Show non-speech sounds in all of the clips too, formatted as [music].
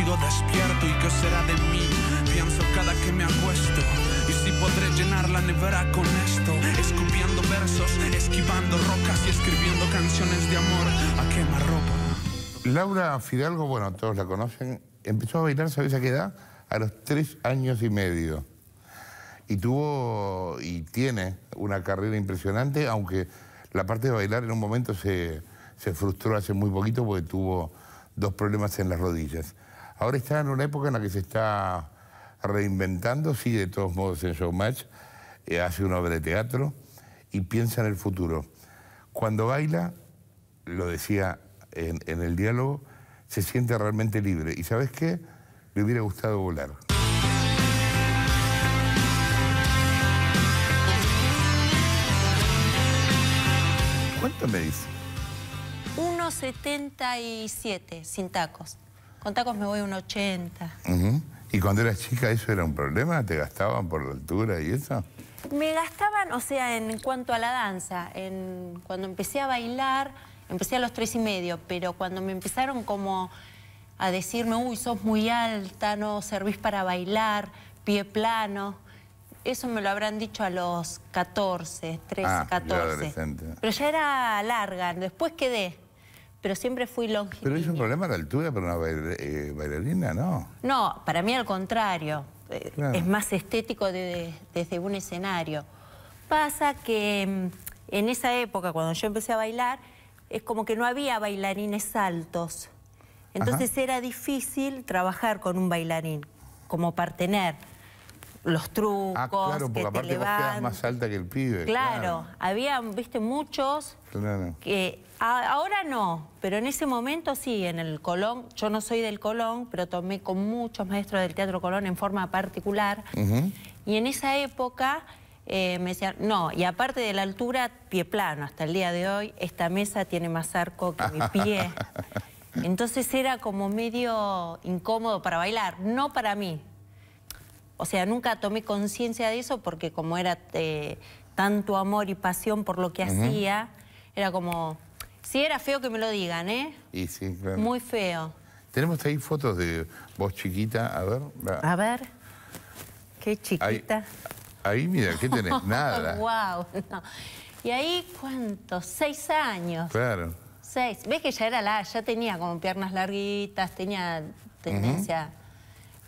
sigo despierto y qué será de mí. Pienso cada que me acuesto y si podré llenar la nevera con esto, escupiendo versos, esquivando rocas y escribiendo canciones de amor a quemarropa. Laura Fidalgo, bueno, todos la conocen, empezó a bailar, ¿sabes a qué edad? A los tres años y medio. Y tuvo y tiene una carrera impresionante, aunque la parte de bailar en un momento se, se frustró hace muy poquito porque tuvo dos problemas en las rodillas. Ahora está en una época en la que se está reinventando, sí, de todos modos en Showmatch, eh, hace una obra de teatro y piensa en el futuro. Cuando baila, lo decía en, en el diálogo, se siente realmente libre. ¿Y sabes qué? Le hubiera gustado volar. ¿Cuánto me dice? 1,77 sin tacos. Con tacos me voy un 80. ¿Y cuando eras chica eso era un problema? ¿Te gastaban por la altura y eso? Me gastaban, o sea, en cuanto a la danza. En, cuando empecé a bailar, empecé a los tres y medio, pero cuando me empezaron como a decirme, uy, sos muy alta, no servís para bailar, pie plano. Eso me lo habrán dicho a los 14, 13, 14. Pero ya era larga, después quedé pero siempre fui longitud. Pero es un problema de altura para una eh, bailarina, ¿no? No, para mí al contrario. Eh, es más estético desde un escenario. Pasa que mm, en esa época, cuando yo empecé a bailar, es como que no había bailarines altos. Entonces era difícil trabajar con un bailarín, como partener los trucos, ah, claro, porque que aparte más alta que el pibe. Claro, había, viste, muchos que ahora no, pero en ese momento sí, en el Colón, yo no soy del Colón, pero tomé con muchos maestros del Teatro Colón en forma particular, y en esa época... Eh, me decían, no, y aparte de la altura, pie plano, hasta el día de hoy, esta mesa tiene más arco que mi pie. [laughs] Entonces era como medio incómodo para bailar, no para mí, o sea, nunca tomé conciencia de eso porque como era eh, tanto amor y pasión por lo que hacía, era como... Sí, era feo que me lo digan, ¿eh? Y sí, claro. Muy feo. Tenemos ahí fotos de vos chiquita, a ver. A ver, qué chiquita. Ahí, mira, ¿qué tenés? [laughs] Nada. wow, Y ahí, ¿cuántos? Seis años. Claro. Seis. ¿Ves que ya era la, ya tenía como piernas larguitas, tenía tendencia...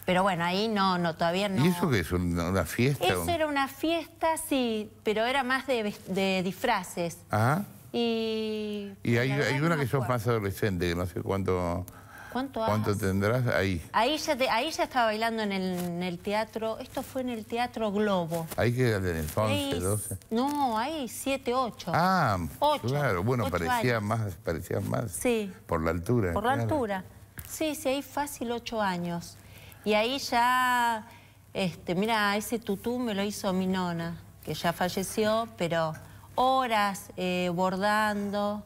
Pero bueno, ahí no, no todavía no. ¿Y eso qué es? ¿Una, fiesta? Eso era una fiesta, sí, pero era más de, de disfraces. Ajá. Ah. Y... Y hay, hay una que sos más adolescente, que no sé cuánto... ¿Cuánto, ¿Cuánto tendrás ahí? Ahí ya, te, ahí ya estaba bailando en el, en el, teatro, esto fue en el Teatro Globo. ¿Ahí que tenés? 11, 12? No, ahí 7, 8. Ah, claro, bueno, parecía más, parecía más. Sí. Por la altura. Por la altura. Sí, sí, ahí fácil 8 años. Y ahí ya, este, mira, ese tutú me lo hizo mi nona, que ya falleció, pero horas eh, bordando,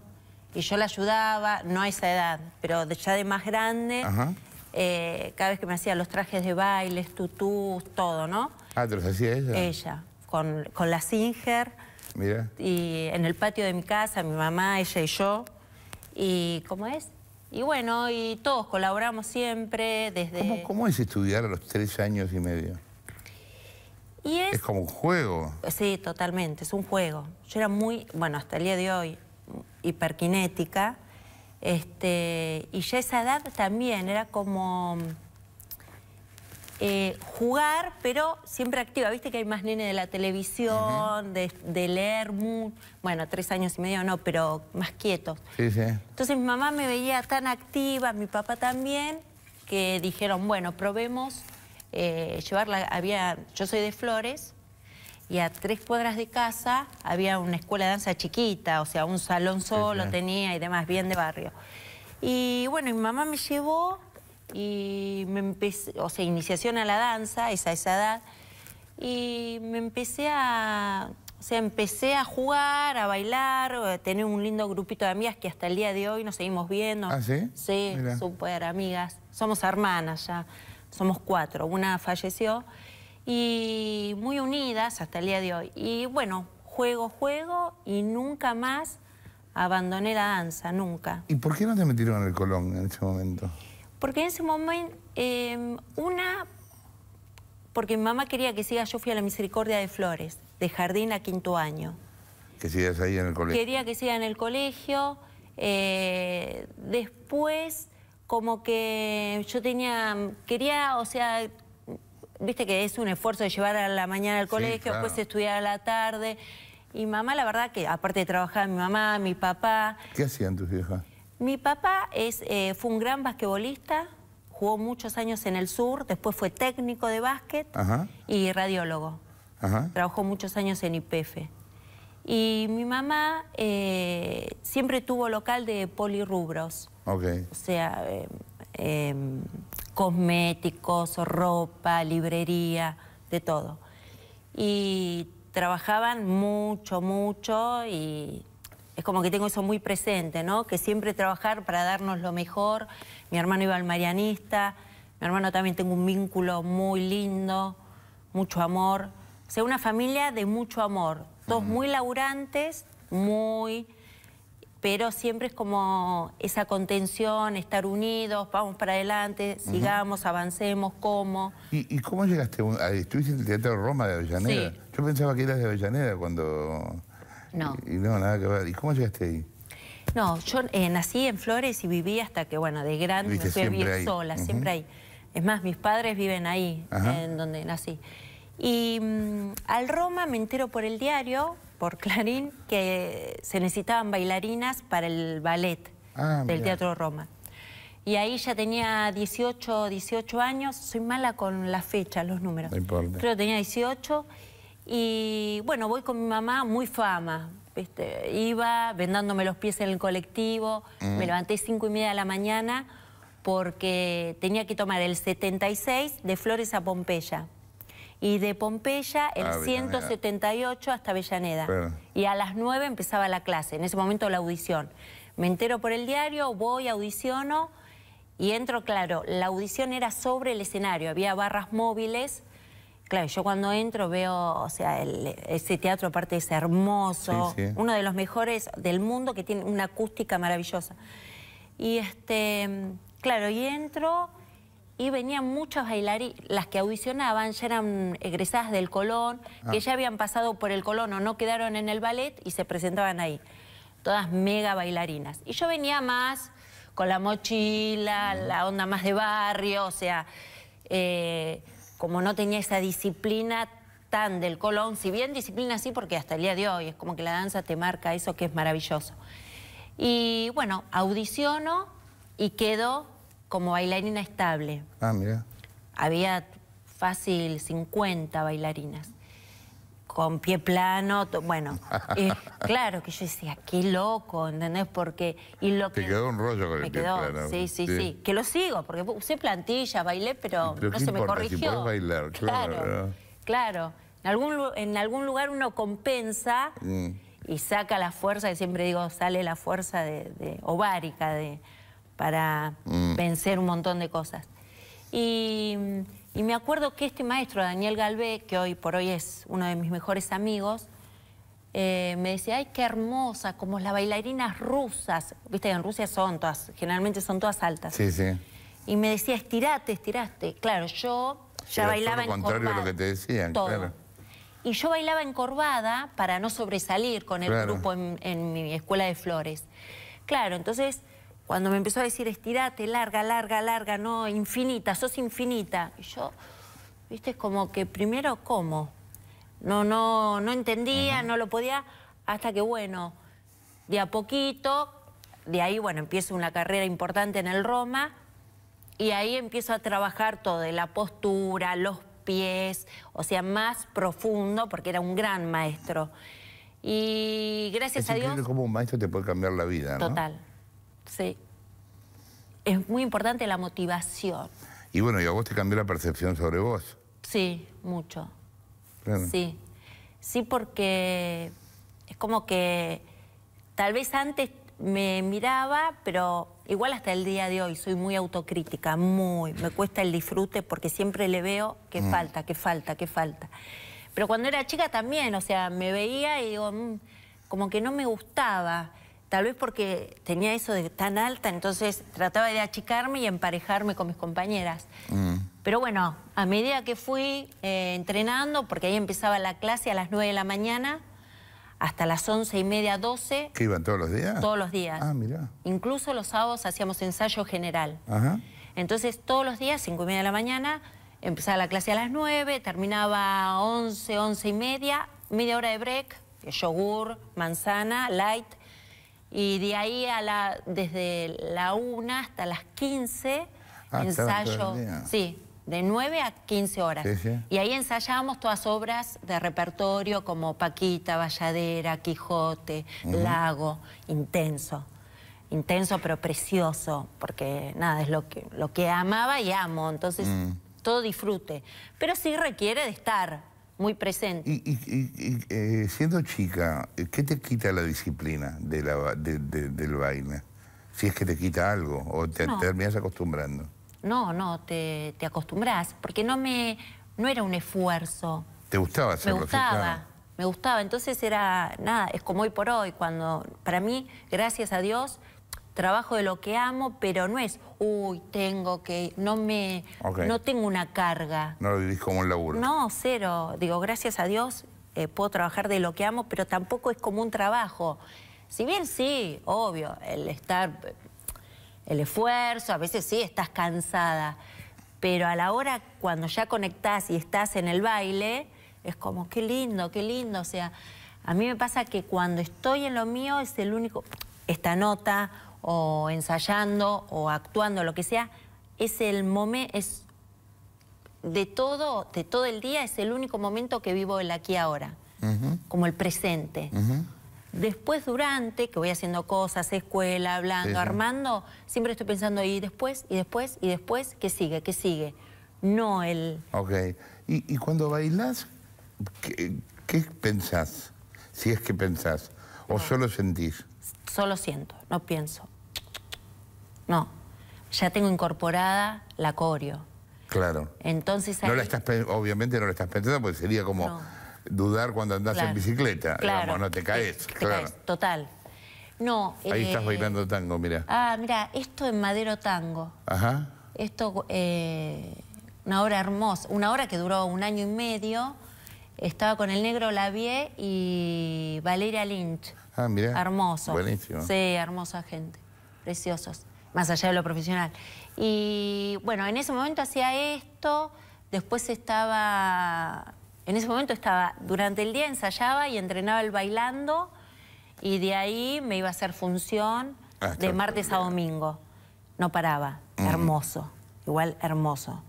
y yo la ayudaba, no a esa edad, pero ya de más grande, eh, cada vez que me hacía los trajes de bailes, tutús, todo, ¿no? Ah, ¿te los hacía ella? Ella, con, con la Singer. Mira. Y en el patio de mi casa, mi mamá, ella y yo. Y, ¿cómo es? Y bueno, y todos colaboramos siempre desde... ¿Cómo, es estudiar a los tres años y medio? Y es... es... como un juego. Sí, totalmente, es un juego. Yo era muy, bueno, hasta el día de hoy, hiperkinética. Este, y ya esa edad también era como eh, jugar, pero siempre activa. Viste que hay más nene de la televisión, de, leer, bueno, tres años y medio no, pero más quieto Entonces mi mamá me veía tan activa, mi papá también, que dijeron, bueno, probemos eh, llevarla. Había, yo soy de Flores, y a tres cuadras de casa había una escuela de danza chiquita, o sea, un salón solo tenía y demás, bien de barrio. Y bueno, mi mamá me llevó y me empecé, o sea, iniciación a la danza, es a esa edad, y me empecé a, o sea, empecé a jugar, a bailar, a tener un lindo grupito de amigas que hasta el día de hoy nos seguimos viendo. ¿Ah, sí? Sí, súper amigas. Somos hermanas ya, somos cuatro, una falleció, y muy unidas hasta el día de hoy. Y bueno, juego, juego, y nunca más abandoné la danza, nunca. ¿Y por qué no te metieron en el Colón en ese momento? Porque en ese momento, em, una, porque mi mamá quería que siga, yo fui a la Misericordia de Flores, de jardín a quinto año. Que sigas ahí en el colegio. Quería que siga en el colegio. Eh, después, como que yo tenía, quería, o sea, viste que es un esfuerzo de llevar a la mañana al colegio, después estudiar a la tarde. Y mamá, la verdad que, aparte de trabajar, mi mamá, mi papá... ¿Qué hacían tus hijas? Mi papá es, eh, fue un gran basquetbolista, jugó muchos años en el sur, después fue técnico de básquet y radiólogo. Trabajó muchos años en IPF. Y mi mamá eh, siempre tuvo local de polirrubros. O sea, em, em, cosméticos, ropa, librería, de todo. Y trabajaban mucho, mucho y es como que tengo eso muy presente, ¿no? Que siempre trabajar para darnos lo mejor. Mi hermano iba al marianista, mi hermano también tengo un vínculo muy lindo, mucho amor. O sea, una familia de mucho amor. Dos muy laburantes, muy... Pero siempre es como esa contención, estar unidos, vamos para adelante, sigamos, avancemos, ¿cómo? ¿Y, cómo llegaste? A, ¿Estuviste en el Teatro Roma de Avellaneda? Yo pensaba que eras de Avellaneda cuando... No. Y no, nada que ver. ¿Y cómo llegaste ahí? No, yo eh, nací en Flores y viví hasta que, bueno, de grande me fui a vivir sola, siempre ahí. Es más, mis padres viven ahí, en donde nací. Y mm, al Roma me entero por el diario, por Clarín, que se necesitaban bailarinas para el ballet ah, del Teatro Roma. Y ahí ya tenía 18, 18 años, soy mala con las fechas, los números. No Creo que tenía 18 y bueno, voy con mi mamá muy fama. iba vendándome los pies en el colectivo, me mm. levanté cinco y media de la mañana porque tenía que tomar el 76 de Flores a Pompeya y de Pompeya el 178 ah, hasta Avellaneda. Y a las 9 empezaba la clase, en ese momento la audición. Me entero por el diario, voy, audiciono y entro, claro, la audición era sobre el escenario, había barras móviles Claro, yo cuando entro veo, o sea, ese teatro aparte es hermoso, uno de los mejores del mundo que tiene una acústica maravillosa. Y este, claro, y entro y venían muchas bailarinas. las que audicionaban ya eran egresadas del Colón, ah. que ya habían pasado por el Colón o no quedaron en el ballet y se presentaban ahí. Todas mega bailarinas. Y yo venía más con la mochila, la onda más de barrio, o sea... Eh, como no tenía esa disciplina tan del Colón, si bien disciplina sí, porque hasta el día de hoy es como que la danza te marca eso que es maravilloso. Y bueno, audiciono y quedo como bailarina estable. Ah, mira. Había fácil 50 bailarinas con pie plano, bueno, [laughs] claro que yo decía, qué loco, ¿entendés? Porque, y lo Te quedó un rollo con el pie quedó, plano. Sí, sí, sí, que lo sigo, porque usé plantilla, bailé, pero, no se me corrigió. Si bailar, claro, claro. En, algún, en algún lugar uno compensa mm. y saca la fuerza, que siempre digo, sale la fuerza de, ovárica de, para mm. vencer un montón de cosas. Y y me acuerdo que este maestro, Daniel Galvé, que hoy por hoy es uno de mis mejores amigos, eh, me decía, ay, qué hermosa, como las bailarinas rusas. Viste en Rusia son todas, generalmente son todas altas. Sí, sí. Y me decía, estirate, estiraste. Claro, yo ya bailaba en. lo contrario de lo que te decían, Y yo bailaba encorvada para no sobresalir con el grupo en, en mi escuela de flores. Claro, entonces cuando me empezó a decir, estirate, larga, larga, larga, no, infinita, sos infinita. Y yo, viste, es como que primero, ¿cómo? No, no, no entendía, no lo podía, hasta que, bueno, de a poquito, de ahí, bueno, empiezo una carrera importante en el Roma y ahí empiezo a trabajar todo, de la postura, los pies, o sea, más profundo, porque era un gran maestro. Y gracias a Dios... como un maestro te puede cambiar la vida, Total. Sí. Es muy importante la motivación. Y bueno, y a vos te cambió la percepción sobre vos. Sí, mucho. Sí. Sí, porque es como que tal vez antes me miraba, pero igual hasta el día de hoy soy muy autocrítica, muy. Me cuesta el disfrute porque siempre le veo que mm. falta, que falta, que falta. Pero cuando era chica también, o sea, me veía y digo, mm, como que no me gustaba. Tal vez porque tenía eso de tan alta, entonces trataba de achicarme y emparejarme con mis compañeras. Mm. Pero bueno, a medida que fui eh, entrenando, porque ahí empezaba la clase a las 9 de la mañana, hasta las once y media, 12. ¿Que iban todos los días? Todos los días. Ah, mira. Incluso los sábados hacíamos ensayo general. Entonces todos los días, cinco y media de la mañana, empezaba la clase a las 9, terminaba 11, once y media, media hora de break, yogur, manzana, light, y de ahí a la, desde la 1 hasta las 15, ah, ensayo. Sí, de 9 a 15 horas. Y ahí ensayamos todas obras de repertorio como Paquita, Valladera, Quijote, Lago, intenso. Intenso pero precioso, porque nada, es lo que, lo que amaba y amo, entonces mm. todo disfrute. Pero sí requiere de estar muy presente. Y, eh, siendo chica, eh, ¿qué te quita la disciplina de la, del baile? Si es que te quita algo o te, terminas acostumbrando. No, no, te, te acostumbras, porque no me no era un esfuerzo. ¿Te gustaba hacerlo? Me gustaba, me gustaba. Entonces era, nada, es como hoy por hoy, cuando para mí, gracias a Dios, trabajo de lo que amo, pero no es, uy, tengo que, no me, no tengo una carga. No lo dirijo como un laburo. No, cero. Digo, gracias a Dios eh, puedo trabajar de lo que amo, pero tampoco es como un trabajo. Si bien sí, obvio, el estar, el esfuerzo, a veces sí estás cansada, pero a la hora cuando ya conectás y estás en el baile, es como, qué lindo, qué lindo, o sea... A mí me pasa que cuando estoy en lo mío es el único, esta nota o ensayando o actuando, lo que sea, es el momento, es de todo, de todo el día, es el único momento que vivo el aquí ahora, como el presente. Después, durante, que voy haciendo cosas, escuela, hablando, armando, siempre estoy pensando, y después, y después, y después, ¿qué sigue? ¿Qué sigue? No el... Ok. ¿Y, cuando bailas, ¿qué, pensás? Si es que pensás, o ah. solo sentís solo siento, no pienso. No, ya tengo incorporada la coreo. Claro. Entonces ahí... no estás, obviamente no la estás pensando porque sería como dudar cuando andás en bicicleta, claro. no te caes. total. No. Ahí estás eh, bailando tango, mira. Ah, mira, esto en madero tango. Ajá. Esto eh, una hora hermosa, una hora que duró un año y medio. Estaba con el negro Lavie y Valeria Lynch. Ah, mirá. Hermoso. Buenísimo. Sí, hermosa gente. Preciosos. Más allá de lo profesional. Y bueno, en ese momento hacía esto, después estaba... En ese momento estaba, durante el día ensayaba y entrenaba el bailando y de ahí me iba a hacer función ah, de martes a domingo. No paraba. Hermoso. Igual hermoso.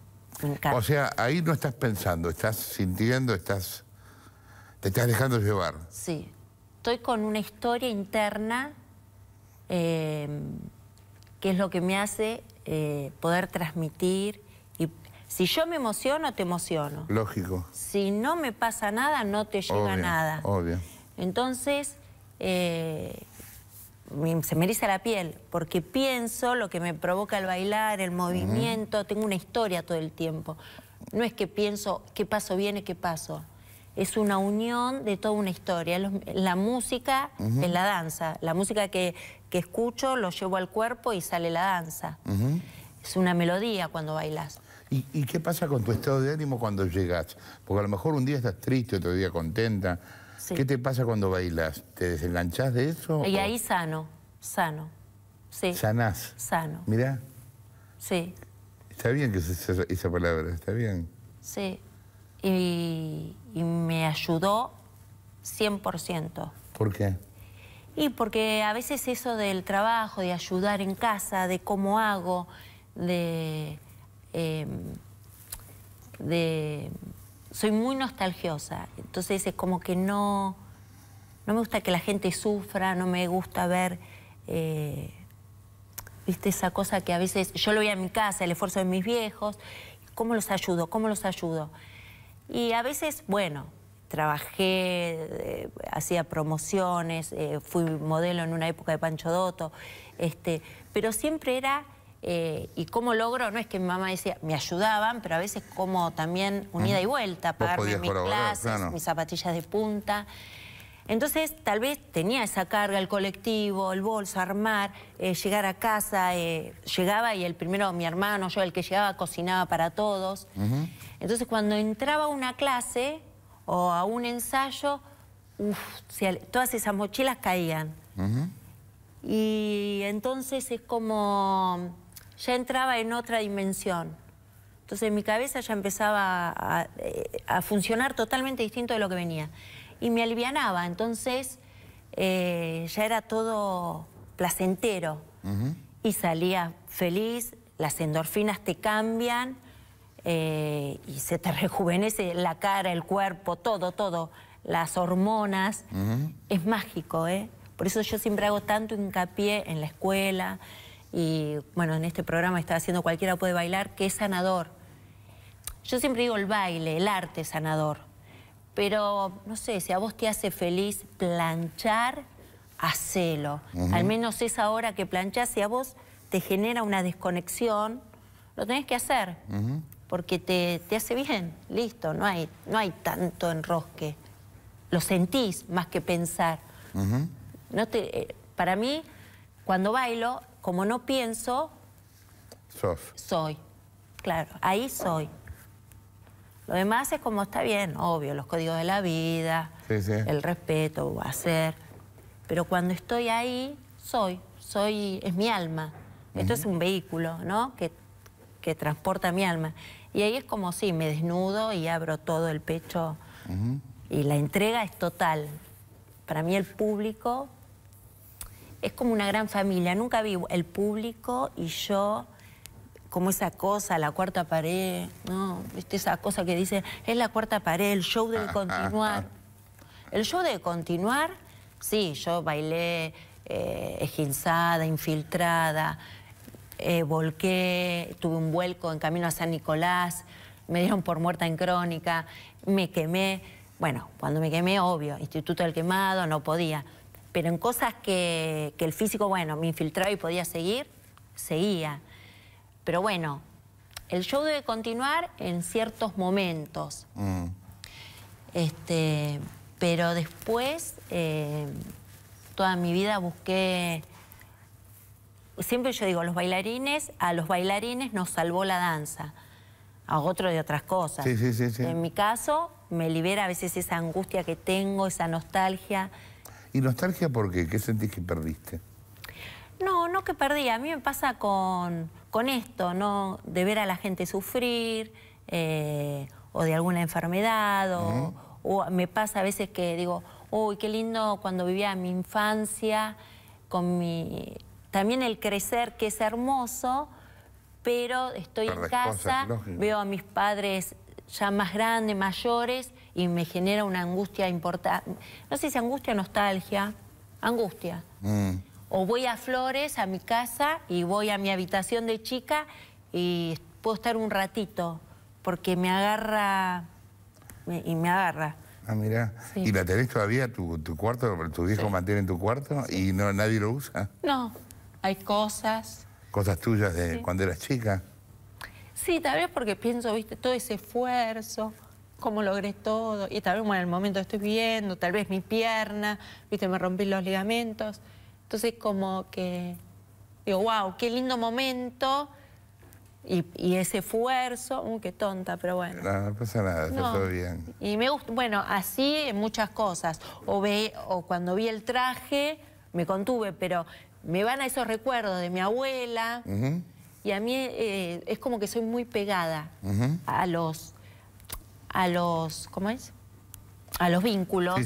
O sea, ahí no estás pensando, estás sintiendo, estás... Te estás dejando llevar. Sí estoy con una historia interna eh, que es lo que me hace eh, poder transmitir. Y si yo me emociono, te emociono. Lógico. Si no me pasa nada, no te llega nada. Obvio. Entonces, eh, se me la piel, porque pienso lo que me provoca el bailar, el movimiento, tengo una historia todo el tiempo. No es que pienso qué paso viene, qué paso es una unión de toda una historia. la música es la danza. La música que, que, escucho lo llevo al cuerpo y sale la danza. Es una melodía cuando bailas. ¿Y, qué pasa con tu estado de ánimo cuando llegas? Porque a lo mejor un día estás triste, otro día contenta. ¿Qué te pasa cuando bailas? ¿Te desenganchás de eso? Y ahí sano, sano. Sí. ¿Sanás? Sano. Mirá. Sí. Está bien que esa, esa palabra, está bien. Sí. Y, y me ayudó 100%. ¿Por qué? Y porque a veces eso del trabajo, de ayudar en casa, de cómo hago, de... Em, de soy muy nostalgiosa, entonces es como que no, no me gusta que la gente sufra, no me gusta ver, eh, viste, esa cosa que a veces yo lo veía en mi casa, el esfuerzo de mis viejos, ¿cómo los ayudo? ¿Cómo los ayudo? Y a veces, bueno, trabajé, eh, hacía promociones, eh, fui modelo en una época de Pancho Dotto, este, pero siempre era, eh, y cómo logro, no es que mi mamá decía, me ayudaban, pero a veces como también unida y vuelta, pagarme mis clases, mis zapatillas de punta. Entonces, tal vez tenía esa carga, el colectivo, el bolso, armar, llegar a casa, llegaba y el primero mi hermano, yo el que llegaba, cocinaba para todos. Entonces cuando entraba a una clase o a un ensayo, todas esas mochilas caían. Y entonces es como, ya entraba en otra dimensión. Entonces mi cabeza ya empezaba a, eh, funcionar totalmente distinto de lo que venía. Y me alivianaba, entonces eh, ya era todo placentero. Y salía feliz, las endorfinas te cambian eh, y se te [laughs] rejuvenece la cara, el cuerpo, todo, todo, las hormonas. Es mágico, ¿eh? Por eso yo siempre hago tanto hincapié en la escuela y, bueno, en este programa está haciendo cualquiera puede bailar, que es sanador. Yo siempre digo el baile, el arte sanador. Pero, no sé, si a vos te hace feliz planchar, hacelo. Al menos esa hora que planchás, si a vos te genera una desconexión, lo tenés que hacer porque te, te, hace bien, listo, no hay, no hay tanto enrosque. Lo sentís más que pensar. no te, eh, para mí, cuando bailo, como no pienso, soy. Claro, ahí soy. Lo demás es como está bien, obvio, los códigos de la vida, el respeto, hacer. Pero cuando estoy ahí, soy, soy, es mi alma. Esto es un vehículo, ¿no? Que, que transporta mi alma. Y ahí es como si sí, me desnudo y abro todo el pecho y la entrega es total. Para mí el público es como una gran familia. Nunca vi el público y yo como esa cosa, la cuarta pared, ¿no? ¿Viste esa cosa que dice, es la cuarta pared, el show de ah, ah, continuar? Ah. El show de continuar, sí, yo bailé eh, esguinzada, infiltrada, eh, volqué, tuve un vuelco en camino a San Nicolás, me dieron por muerta en crónica, me quemé. Bueno, cuando me quemé, obvio, Instituto del Quemado, no podía. Pero en cosas que, el físico, bueno, me infiltraba y podía seguir, seguía. Pero bueno, el show debe continuar en ciertos momentos. Mm. Este, pero después, eh, toda mi vida busqué siempre yo digo, los bailarines, a los bailarines nos salvó la danza, a otro de otras cosas. En mi caso, me libera a veces esa angustia que tengo, esa nostalgia. ¿Y nostalgia por qué? ¿Qué sentís que perdiste? No, no que perdí. A mí me pasa con, con esto, ¿no? De ver a la gente sufrir, eh, o de alguna enfermedad, o, me pasa a veces que digo, uy, qué lindo cuando vivía mi infancia con mi, también el crecer, que es hermoso, pero estoy en casa, veo a mis padres ya más grandes, mayores, y me genera una angustia importante. No sé si angustia o nostalgia, angustia. Mm. O voy a Flores, a mi casa, y voy a mi habitación de chica, y puedo estar un ratito, porque me agarra, y me agarra. Ah, mira ¿Y la tenés todavía, tu, tu cuarto, tu viejo mantiene en tu cuarto, y no nadie lo usa? No. Hay cosas. ¿Cosas tuyas de cuando eras chica? Sí, tal vez porque pienso, viste, todo ese esfuerzo, cómo logré todo. Y tal vez, bueno, en el momento estoy viendo, tal vez mi pierna, viste, me rompí los ligamentos. Entonces, como que digo, wow, qué lindo momento. Y, ese esfuerzo, uh, qué tonta, pero bueno. No, pasa nada, está todo bien. Y me gusta, bueno, así en muchas cosas. O, ve, o cuando vi el traje, me contuve, pero me van a esos recuerdos de mi abuela. Y a mí eh, es como que soy muy pegada a los... A los... ¿Cómo es? A los vínculos.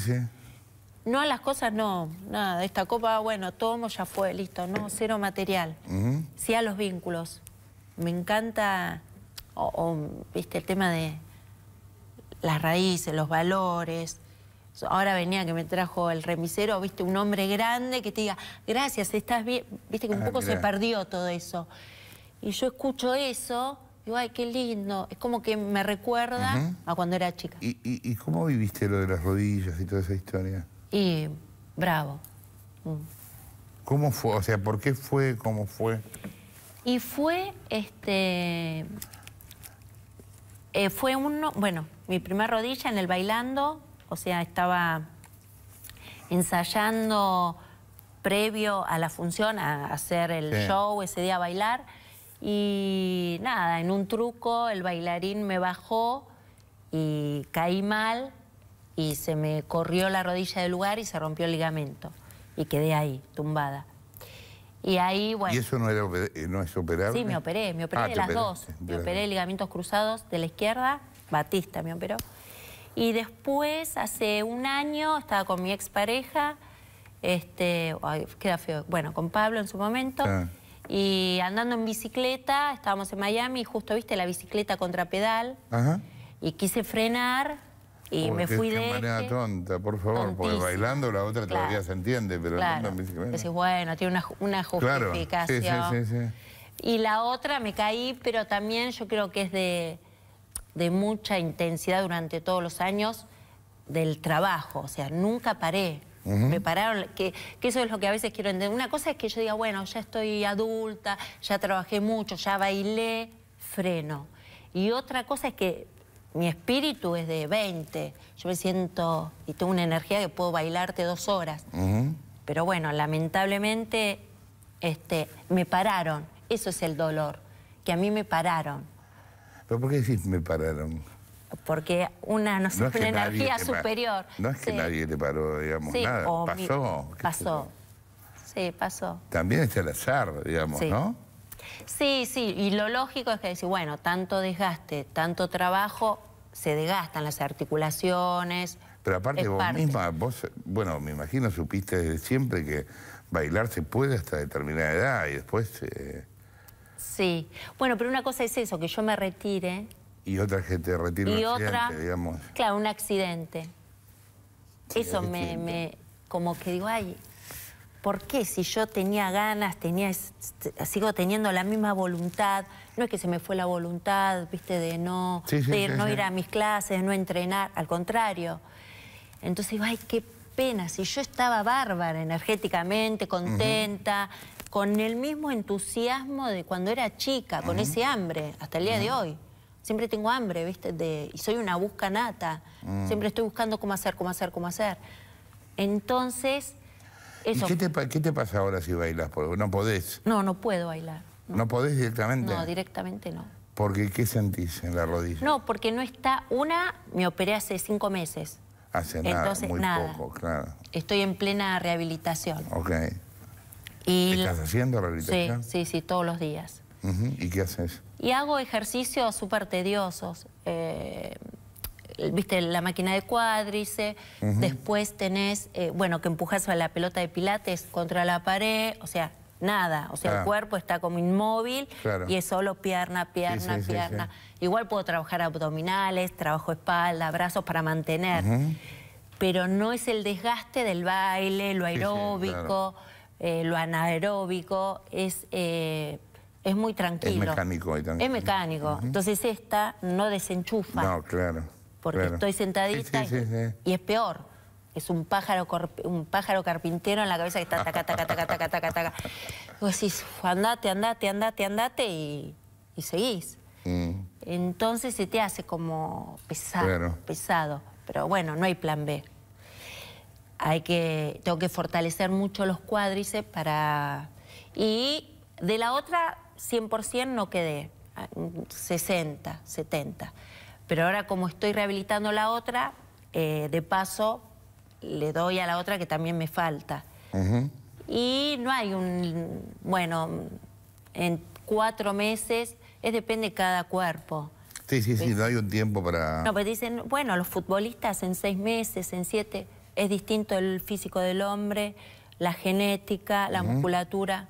No a las cosas, no. Nada, esta copa, bueno, tomo, ya fue, listo. No, cero material. Sí a los vínculos. Me encanta... viste, el tema de las raíces, los valores ahora venía que me trajo el remisero, viste, un hombre grande que te diga, gracias, estás bien, viste que un ah, poco se perdió todo eso. Y yo escucho eso, digo, ay, qué lindo, es como que me recuerda a cuando era chica. ¿Y, cómo viviste lo de las rodillas y toda esa historia? Y bravo. Mm. ¿Cómo fue? O sea, ¿por qué fue? ¿Cómo fue? Y fue, este... Eh, fue uno, bueno, mi primera rodilla en el bailando, o sea, estaba ensayando previo a la función, a hacer el show, ese día a bailar. Y nada, en un truco el bailarín me bajó y caí mal y se me corrió la rodilla del lugar y se rompió el ligamento. Y quedé ahí, tumbada. Y ahí, bueno... ¿Y eso no, era, eh, es operable? Sí, me operé, me operé ah, de las dos. Me operé ligamentos cruzados de la izquierda, Batista me operó. Y después, hace un año, estaba con mi expareja, este, queda feo, bueno, con Pablo en su momento, ah. y andando en bicicleta, estábamos en Miami, justo viste la bicicleta contra pedal, y quise frenar, y me fui de... tonta, por favor, porque bailando la otra todavía se entiende, pero no andando en bicicleta... bueno, tiene una, una justificación. y la otra me caí, pero también yo creo que es de de mucha intensidad durante todos los años del trabajo, o sea, nunca paré. ...me pararon, que, eso es lo que a veces quiero entender. Una cosa es que yo diga, bueno, ya estoy adulta, ya trabajé mucho, ya bailé, freno. Y otra cosa es que mi espíritu es de 20, yo me siento y tengo una energía que puedo bailarte dos horas. Pero bueno, lamentablemente este, me pararon, eso es el dolor, que a mí me pararon por qué decís me pararon? Porque una, no energía superior. No es que nadie te paró, digamos, nada. Pasó. Pasó. Sí, pasó. También está el azar, digamos, ¿no? Sí, sí, y lo lógico es que decir, bueno, tanto desgaste, tanto trabajo, se desgastan las articulaciones. Pero aparte vos misma, vos, bueno, me imagino supiste siempre que bailar se puede hasta determinada edad y después... Eh, Sí. Bueno, pero una cosa es eso, que yo me retire. Y otra gente, retira digamos. Claro, un accidente. eso me, Como que digo, ay... ¿Por qué si yo tenía ganas, tenía, sigo teniendo la misma voluntad? No es que se me fue la voluntad, viste, de no, no ir a mis clases, no entrenar, al contrario. Entonces digo, ay, qué pena, si yo estaba bárbara energéticamente, contenta, con el mismo entusiasmo de cuando era chica, con ese hambre, hasta el día de hoy. Siempre tengo hambre, ¿viste? De, y soy una buscanata. Mm. Siempre estoy buscando cómo hacer, cómo hacer, cómo hacer. Entonces, eso... ¿Y qué, te, pasa ahora si bailas? ¿No podés? No, no puedo bailar. ¿No, podés directamente? No, directamente no. Porque qué sentís en la rodilla? No, porque no está... Una, me operé hace cinco meses. Hace nada, muy poco, claro. Estoy en plena rehabilitación. Ok. Y ¿Estás haciendo rehabilitación? Sí, sí, sí, todos los días. ¿Y qué haces? Y hago ejercicios súper tediosos. Eh, viste, la máquina de cuádriceps después tenés, eh, bueno, que empujas a la pelota de pilates contra la pared, o sea, nada. O sea, el ah. cuerpo está como inmóvil y es solo pierna, pierna, pierna. Igual puedo trabajar abdominales, trabajo espalda, brazos para mantener. Pero no es el desgaste del baile, lo aeróbico. Eh, lo anaeróbico, es, eh, es muy tranquilo. Es mecánico ahí también. Es mecánico. Entonces esta no desenchufa. No, claro. Porque estoy sentadita y, es peor. Es un pájaro un pájaro carpintero en la cabeza que está taca, taca, taca, taca, taca, taca. Vos decís, andate, andate, andate, andate y, seguís. Mm. Entonces se te hace como pesado, pesado. Pero bueno, no hay plan B hay que, tengo que fortalecer mucho los cuádriceps para... Y de la otra, 100% no quedé, 60, ah, 70. Pero ahora como estoy rehabilitando la otra, eh, de paso le doy a la otra que también me falta. Y no hay un... Bueno, en cuatro meses, es depende cada cuerpo. Sí, sí, sí, no hay un tiempo para... No, pero pues dicen, bueno, los futbolistas en seis meses, en siete es distinto el físico del hombre, la genética, la musculatura,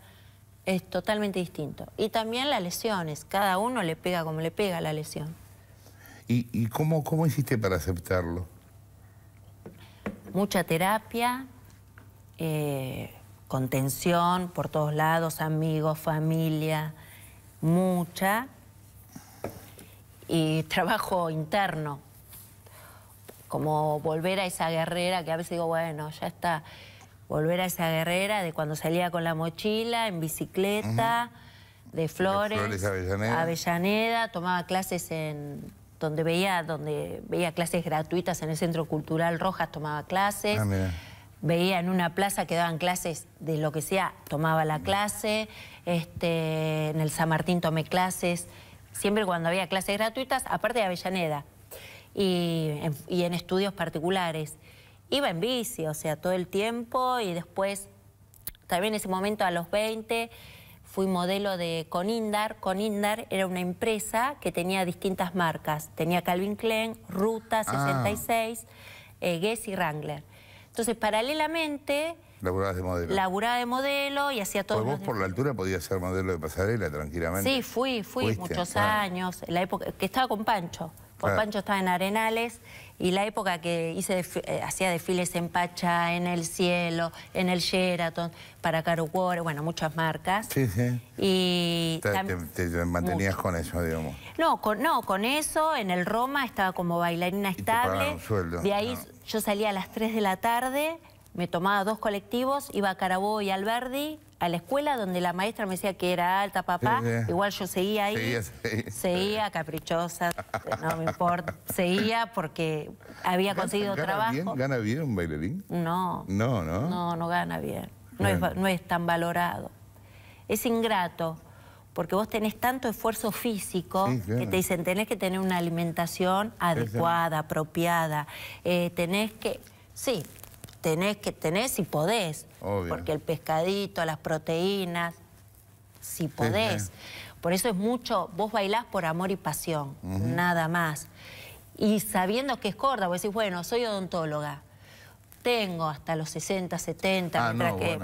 es totalmente distinto. Y también las lesiones, cada uno le pega como le pega la lesión. ¿Y, cómo, cómo hiciste para aceptarlo? Mucha terapia, eh, contención por todos lados, amigos, familia, mucha, y trabajo interno, como volver a esa guerrera que a veces digo, bueno, ya está, volver a esa guerrera de cuando salía con la mochila, en bicicleta, de Flores, Avellaneda. tomaba clases en donde veía, donde veía clases gratuitas en el Centro Cultural Rojas, tomaba clases. Ah, veía en una plaza que daban clases de lo que sea, tomaba la clase, este, en el San Martín tomé clases, siempre cuando había clases gratuitas, aparte de Avellaneda, y en, estudios particulares. Iba en bici, o sea, todo el tiempo y después, también en ese momento a los 20, fui modelo de Conindar. Conindar era una empresa que tenía distintas marcas. Tenía Calvin Klein, Ruta 66, ah. eh, Guess y Wrangler. Entonces, paralelamente... Laburaba de modelo. Laburaba de modelo y hacía todo... Pues vos por la altura podías ser modelo de pasarela tranquilamente. Sí, fui, fui muchos años. La época que estaba con Pancho. Por Pancho estaba en Arenales y la época que hice eh, hacía desfiles en Pacha, en El Cielo, en El Sheraton, para Carucuore, bueno, muchas marcas. Sí, sí. Y te, mantenías con eso, digamos. No con, no, con eso, en el Roma estaba como bailarina estable. De ahí yo salía a las 3 de la tarde, me tomaba dos colectivos, iba a Carabó y Alberdi, a la escuela donde la maestra me decía que era alta, papá. Igual yo seguía ahí. Seguía, seguía. caprichosa, no me importa. Seguía porque había conseguido trabajo. Bien, ¿Gana bien un bailarín? No. No, no. No, no gana bien. No, es, tan valorado. Es ingrato porque vos tenés tanto esfuerzo físico que te dicen tenés que tener una alimentación adecuada, apropiada, eh, tenés que... Sí, tenés que tenés y podés. Porque el pescadito, las proteínas, si podés. Por eso es mucho, vos bailás por amor y pasión, nada más. Y sabiendo que es corda, vos decís, bueno, soy odontóloga, tengo hasta los 60, 70, para que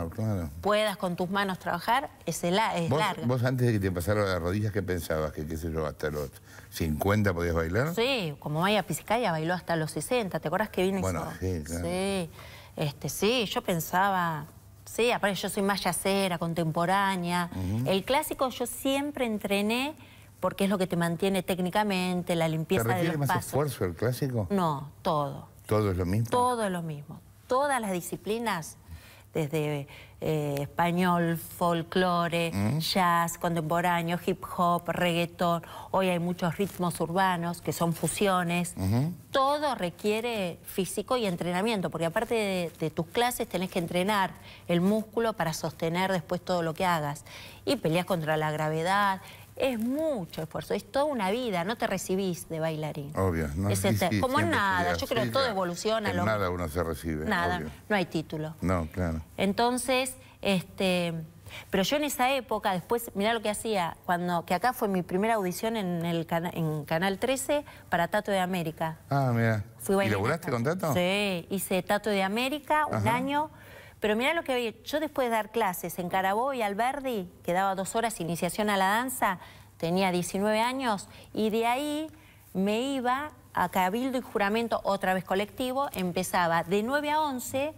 puedas con tus manos trabajar, es, el, es ¿Vos, ¿Vos antes de que te pasara las rodillas, qué pensabas? ¿Que, qué sé yo, hasta los 50 podías bailar? Sí, como Maya ya bailó hasta los 60, ¿te acuerdas que vino? Bueno, sí, claro. Sí. Este, sí, yo pensaba... Sí, aparte yo soy más yacera, contemporánea. El clásico yo siempre entrené porque es lo que te mantiene técnicamente, la limpieza ¿Te más esfuerzo el clásico? No, todo. ¿Todo es lo mismo? Todo es lo mismo. Todas las disciplinas desde eh, español, folclore, mm. jazz, contemporáneo, hip hop, reggaeton. Hoy hay muchos ritmos urbanos que son fusiones. Todo requiere físico y entrenamiento, porque aparte de, de, tus clases tenés que entrenar el músculo para sostener después todo lo que hagas. Y peleas contra la gravedad, es mucho esfuerzo, es toda una vida, no te recibís de bailarín. Obvio, no es este, Como nada, yo creo que todo evoluciona. En Nada uno se recibe. Nada, no hay título. No, claro. Entonces, este, pero yo en esa época, después, mirá lo que hacía, cuando que acá fue mi primera audición en el en Canal 13 para Tato de América. Ah, mira. ¿Y lograste con Tato? Sí, hice Tato de América un año pero mira lo que había Yo después de dar clases en Caraboy y Alberdi, que daba dos horas iniciación a la danza, tenía 19 años, y de ahí me iba a Cabildo y Juramento, otra vez colectivo, empezaba de 9 a 11,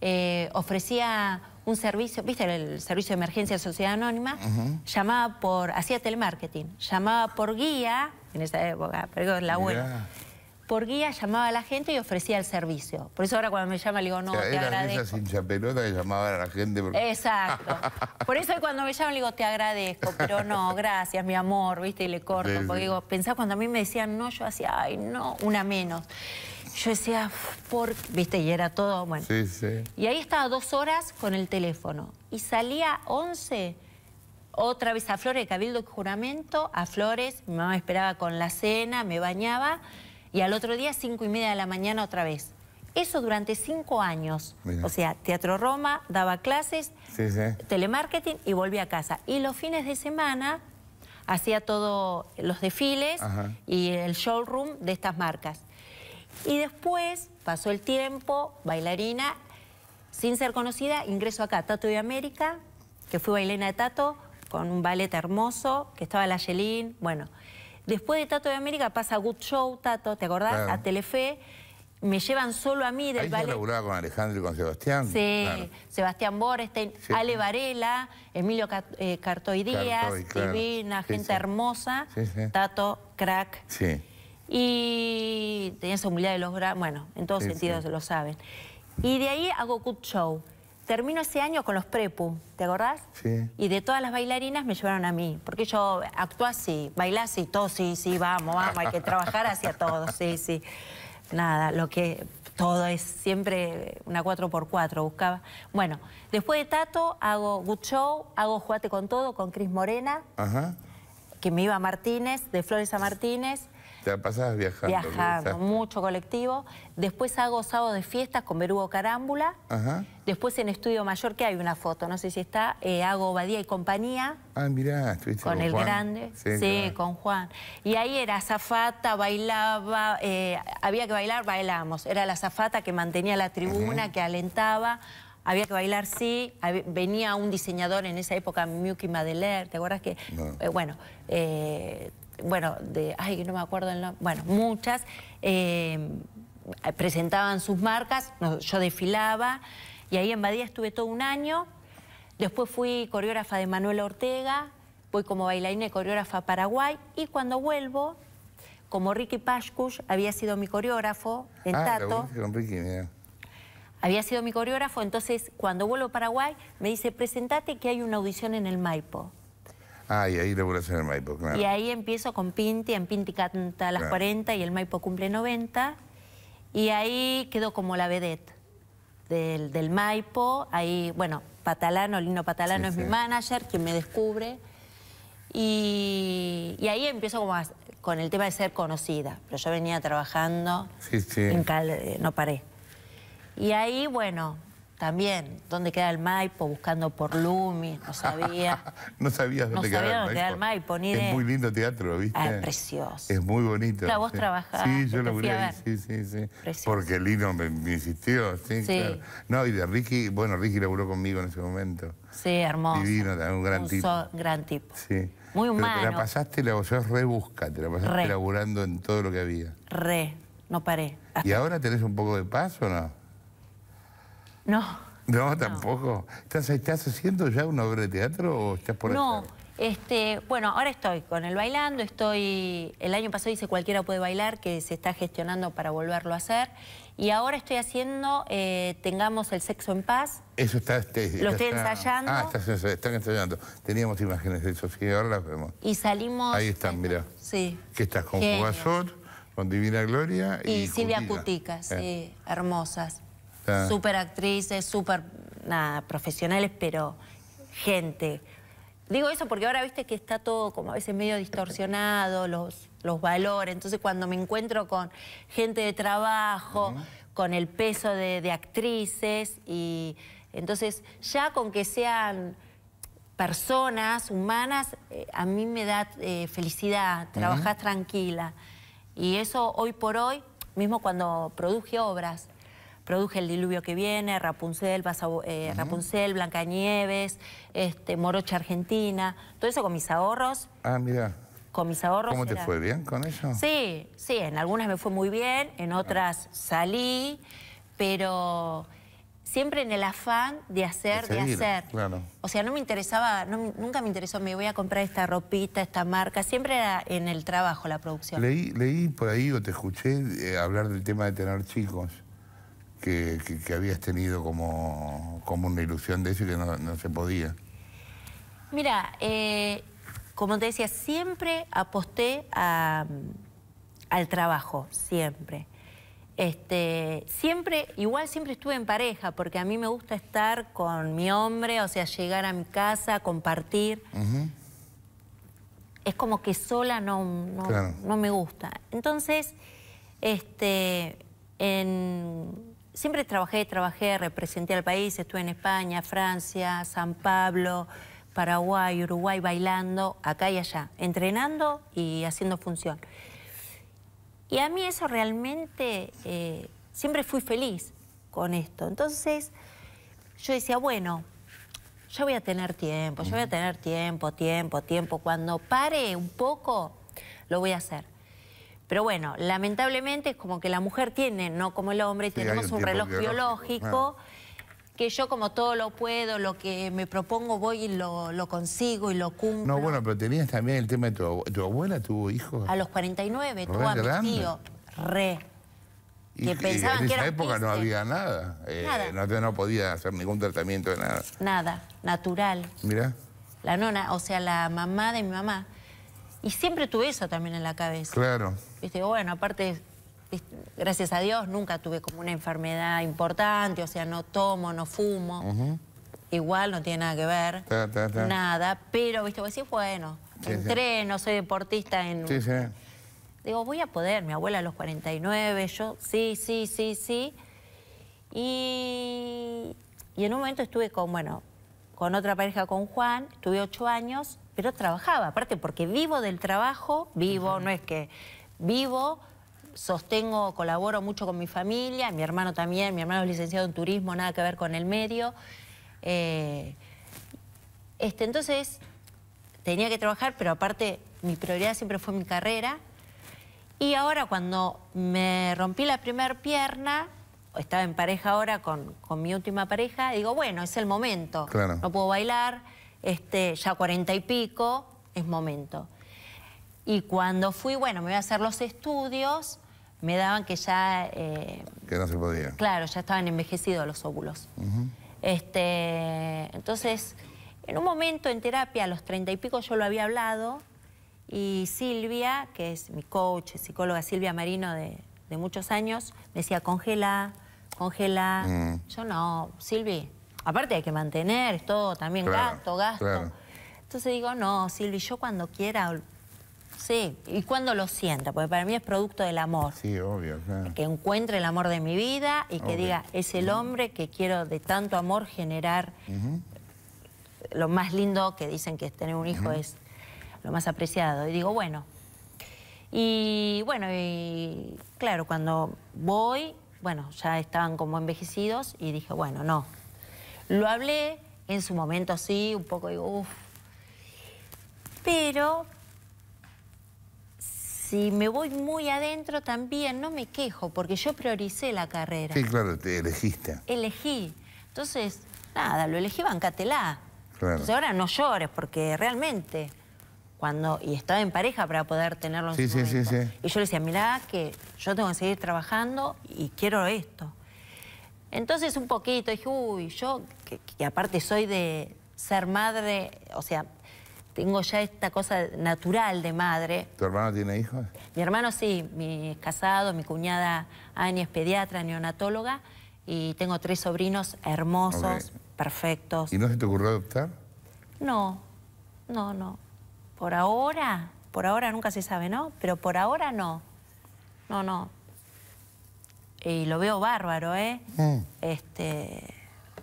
eh, ofrecía un servicio, viste el servicio de emergencia de Sociedad Anónima, llamaba por, hacía telemarketing, llamaba por guía, en esa época, perdón, la abuela por guía llamaba a la gente y ofrecía el servicio. Por eso ahora cuando me llama le digo, no, te agradezco. te agradezco. que llamaba a la gente. Exacto. [laughs] Por eso cuando me llaman le digo, te agradezco, pero no, gracias, mi amor, ¿viste? Y le corto. porque digo, pensá, cuando a mí me decían no, yo hacía, ay, no, una menos. Yo decía, ¿por ¿Viste? Y era todo, bueno. Sí, sí. Y ahí estaba dos horas con el teléfono. Y salía once, otra vez a Flores, Cabildo Juramento, a Flores, mi mamá esperaba con la cena, me bañaba y al otro día cinco y media de la mañana otra vez. Eso durante cinco años. O sea, Teatro Roma, daba clases, telemarketing y volví a casa. Y los fines de semana hacía todos los desfiles y el showroom de estas marcas. Y después pasó el tiempo, bailarina, sin ser conocida, ingreso acá, Tato de América, que fui bailarina de Tato, con un ballet hermoso, que estaba la Yelin, bueno. Después de Tato de América pasa Good Show, Tato, ¿te acordás? A Telefe. Me llevan solo a mí del Ahí ballet. con Alejandro y con Sebastián. Sí, Sebastián Borestein, Ale Varela, Emilio eh, Cartoy Díaz, divina, gente hermosa, Tato, crack. Sí. Y esa humildad de los... Bueno, en todos sentidos lo saben. Y de ahí hago Good Show termino ese año con los prepu, ¿te acordás? Sí. Y de todas las bailarinas me llevaron a mí, porque yo actué así, bailás así, todo sí, sí, vamos, vamos, hay que trabajar hacia todo, sí, sí. Nada, lo que todo es siempre una 4x4, buscaba. Bueno, después de Tato hago Good Show, hago juate con Todo con Cris Morena, que me iba a Martínez, de Flores a Martínez. Te pasabas viajando. Viajando, mucho colectivo. Después hago Sábado de Fiestas con Berugo Carámbula. Ajá. Después en Estudio Mayor, que hay una foto, no sé si está, hago eh, Badía y compañía. Ah, mirá, con, con el grande. Sí, con Juan. Y ahí era azafata, bailaba, eh, había que bailar, bailamos. Era la azafata que mantenía la tribuna, que alentaba. Había que bailar, sí. venía un diseñador en esa época, miuki Madeler, ¿te acuerdas que? Eh, bueno, bueno, de, ay, no me acuerdo el nombre, bueno, muchas, presentaban sus marcas, yo desfilaba, y ahí en Badía estuve todo un año. Después fui coreógrafa de Manuel Ortega, voy como bailarina y coreógrafa a Paraguay. Y cuando vuelvo, como Ricky Pashkush había sido mi coreógrafo en ah, Tato. Había sido mi coreógrafo, entonces cuando vuelvo a Paraguay me dice, presentate que hay una audición en el Maipo. Ah, y ahí la en el Maipo, claro. Y ahí empiezo con Pinti, en Pinti canta a las 40 y el Maipo cumple 90. Y ahí quedó como la vedette del, del Maipo. Ahí, bueno, Patalano, Lino Patalano es mi manager, quien me descubre. Y, ahí empiezo como con el tema de ser conocida. Pero yo venía trabajando, en cal, eh, no paré. Y ahí, bueno, también, dónde queda el Maipo, buscando por Lumi, no sabía. [laughs] no sabías dónde, quedaba, queda el Maipo. Ni de... Es muy lindo teatro, ¿viste? Ah, es precioso. Es muy bonito. Claro, vos sí. trabajás. Sí, yo laburé ahí, sí, sí, sí. Precioso. Porque Lino me, me insistió, sí, Claro. No, y de Ricky, bueno, Ricky laburó conmigo en ese momento. Sí, hermoso. Divino, un gran un tipo. gran tipo. Sí. Muy humano. Pero te la pasaste, la, vos rebusca, te la pasaste laburando en todo lo que había. Re, no paré. ¿Y ahora tenés un poco de paz o no? No. No, tampoco. ¿Estás, haciendo ya una obra de teatro o estás por No, este, bueno, ahora estoy con el bailando, estoy... El año pasado dice Cualquiera puede bailar, que se está gestionando para volverlo a hacer. Y ahora estoy haciendo eh, Tengamos el sexo en paz. Eso está... Este, lo estoy ensayando. Ah, están ensayando. Teníamos imágenes de Sofía, ahora las vemos. Y salimos... Ahí están, mira. Sí. Que estás con Fugazor, con Divina Gloria y... Y Silvia Cutica, sí, eh. hermosas super Súper actrices, súper profesionales, pero gente. Digo eso porque ahora viste que está todo como a veces medio distorsionado, los, valores. Entonces cuando me encuentro con gente de trabajo, con el peso de, actrices, y entonces ya con que sean personas humanas, eh, a mí me da eh, felicidad, trabajar tranquila. Y eso hoy por hoy, mismo cuando produje obras, produje El diluvio que viene, Rapunzel, Blanca Nieves, eh, Rapunzel este, Morocha Argentina, todo eso con mis ahorros. Ah, mira. Con mis ahorros. ¿Cómo te fue? ¿Bien con eso? Sí, sí, en algunas me fue muy bien, en ah. otras salí, pero siempre en el afán de hacer, de, hacer. O sea, no me interesaba, nunca me interesó, me voy a comprar esta ropita, esta marca, siempre era en el trabajo la producción. Leí, leí por ahí o te escuché eh, hablar del tema de tener chicos que, habías tenido como, como, una ilusión de eso y que no, se podía? Mira, eh, como te decía, siempre aposté al trabajo, siempre. Este, siempre, igual siempre estuve en pareja, porque a mí me gusta estar con mi hombre, o sea, llegar a mi casa, compartir. Es como que sola no, no me gusta. Entonces, este, en, siempre trabajé, trabajé, representé al país, estuve en España, Francia, San Pablo, Paraguay, Uruguay, bailando, acá y allá, entrenando y haciendo función. Y a mí eso realmente, eh, siempre fui feliz con esto. Entonces, yo decía, bueno, yo voy a tener tiempo, yo voy a tener tiempo, tiempo, tiempo. Cuando pare un poco, lo voy a hacer. Pero bueno, lamentablemente es como que la mujer tiene, no como el hombre, tenemos un, reloj biológico, que yo como todo lo puedo, lo que me propongo voy y lo, consigo y lo cumplo. No, bueno, pero tenías también el tema de tu, abuela, tu hijo. A los 49, tu a tío, re. Que y, pensaban en esa época no había nada. Eh, nada. No, no, podía hacer ningún tratamiento de nada. Nada, natural. Mira. La nona, o sea, la mamá de mi mamá, y siempre tuve eso también en la cabeza. Claro. Viste, bueno, aparte, gracias a Dios, nunca tuve como una enfermedad importante, o sea, no tomo, no fumo. Igual no tiene nada que ver, nada, pero, viste, pues sí, bueno, entreno, soy deportista en... Sí, sí. Digo, voy a poder, mi abuela a los 49, yo, sí, sí, sí, sí. Y, y en un momento estuve con, bueno, con otra pareja, con Juan, estuve ocho años, pero trabajaba, aparte porque vivo del trabajo, vivo, no es que vivo, sostengo, colaboro mucho con mi familia, mi hermano también, mi hermano es licenciado en turismo, nada que ver con el medio. Eh, este, entonces, tenía que trabajar, pero aparte mi prioridad siempre fue mi carrera. Y ahora cuando me rompí la primera pierna, estaba en pareja ahora con, mi última pareja, digo, bueno, es el momento. No puedo bailar este, ya cuarenta y pico, es momento. Y cuando fui, bueno, me voy a hacer los estudios, me daban que ya... Eh, que no se podía. Claro, ya estaban envejecidos los óvulos. este, entonces, en un momento en terapia, a los treinta y pico, yo lo había hablado, y Silvia, que es mi coach, psicóloga Silvia Marino de, muchos años, me decía, congela, congela. Mm. Yo no, Silvi, Aparte hay que mantener, es todo también gasto, gasto. Entonces digo, no, Silvi, yo cuando quiera... Sí, y cuando lo sienta, porque para mí es producto del amor. Sí, obvio. Claro. Que encuentre el amor de mi vida y que diga, es el hombre que quiero de tanto amor generar. Lo más lindo que dicen que tener un hijo es lo más apreciado. Y digo, bueno. Y bueno, y claro, cuando voy, bueno, ya estaban como envejecidos y dije, bueno, no, lo hablé en su momento así, un poco digo, uff. Pero si me voy muy adentro también no me quejo, porque yo prioricé la carrera. Sí, claro, te elegiste. Elegí. Entonces, nada, lo elegí, bancatelá. Claro. Entonces ahora no llores, porque realmente, cuando... Y estaba en pareja para poder tenerlo en sí, sí, sí, sí. Y yo le decía, mirá que yo tengo que seguir trabajando y quiero esto. Entonces un poquito, dije, uy, yo, que, aparte soy de ser madre, o sea, tengo ya esta cosa natural de madre. ¿Tu hermano tiene hijos? Mi hermano sí, mi es casado, mi cuñada Ani es pediatra, neonatóloga, y tengo tres sobrinos hermosos, perfectos. ¿Y no se te ocurrió adoptar? No, no, no. Por ahora, por ahora nunca se sabe, ¿no? Pero por ahora no. No, no y lo veo bárbaro, ¿eh? Mm. Este,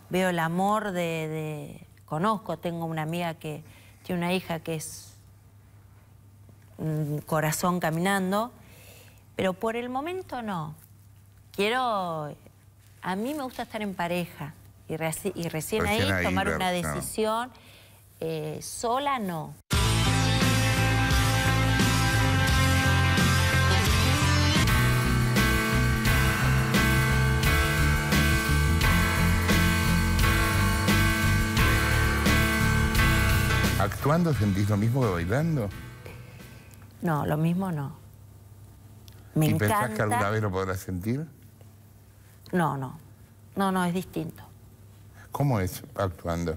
veo el amor de, Conozco, tengo una amiga que tiene una hija que es un corazón caminando, pero por el momento no. Quiero... A mí me gusta estar en pareja y, recién, ahí, tomar una decisión. Eh, sola no. ¿Actuando sentís lo mismo que bailando? No, lo mismo no. ¿Y pensás que alguna vez lo podrás sentir? No, no. No, no, es distinto. ¿Cómo es actuando?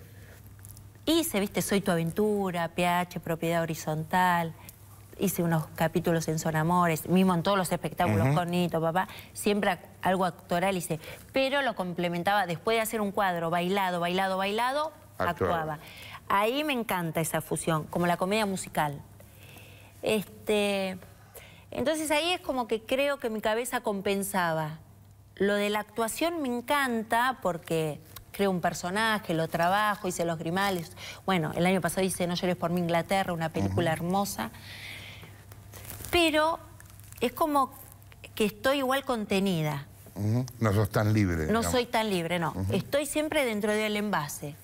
Hice, viste, Soy tu aventura, PH, Propiedad Horizontal. Hice unos capítulos en Son Amores, mismo en todos los espectáculos con Nito, papá. Siempre algo actoral hice. Pero lo complementaba, después de hacer un cuadro, bailado, bailado, bailado, actuaba. Ahí me encanta esa fusión, como la comedia musical. Este, entonces ahí es como que creo que mi cabeza compensaba. Lo de la actuación me encanta porque creo un personaje, lo trabajo, hice los grimales. Bueno, el año pasado hice No llores por mi Inglaterra, una película hermosa. Pero es como que estoy igual contenida. No sos tan libre. No soy tan libre, no. Estoy siempre dentro del envase.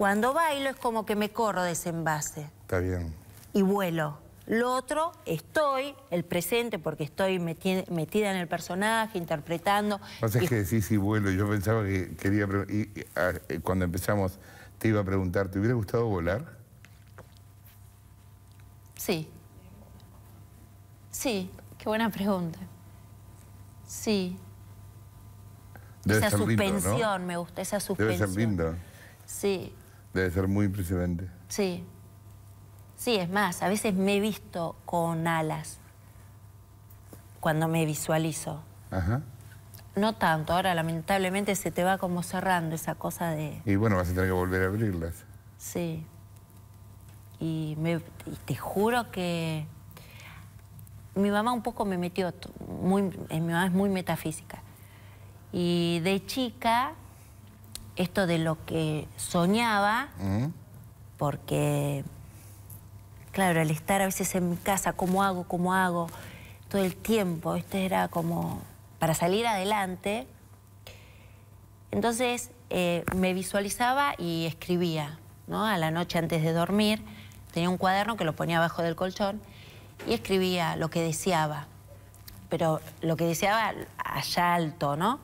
Cuando bailo es como que me corro de Está bien. Y vuelo. Lo otro, estoy, el presente, porque estoy metida en el personaje, interpretando. No sé que decís y vuelo, yo pensaba que quería... Ah, eh, cuando empezamos, te iba a preguntar, ¿te hubiera gustado volar? Sí. Sí, qué buena pregunta. Sí. esa suspensión me gusta, esa suspensión. lindo. Sí. Debe ser muy impresionante. Sí. Sí, es más, a veces me he visto con alas cuando me visualizo. Ajá. No tanto, ahora lamentablemente se te va como cerrando esa cosa de... Y bueno, vas a tener que volver a abrirlas. Sí. Y, te juro que mi mamá un poco me metió, muy, eh, mi mamá es muy metafísica. Y de chica esto de lo que soñaba, porque, claro, al estar a veces en mi casa, ¿cómo hago? ¿Cómo hago? Todo el tiempo, esto era como para salir adelante. Entonces eh, me visualizaba y escribía, ¿no? A la noche antes de dormir, tenía un cuaderno que lo ponía abajo del colchón y escribía lo que deseaba, pero lo que deseaba allá alto, ¿no?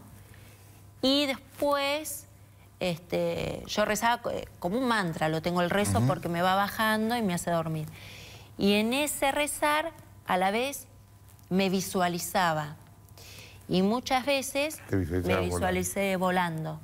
Y después este, yo rezaba eh, como un mantra, lo tengo el rezo porque me va bajando y me hace dormir. Y en ese rezar, a la vez, me visualizaba. Y muchas veces me visualicé volando.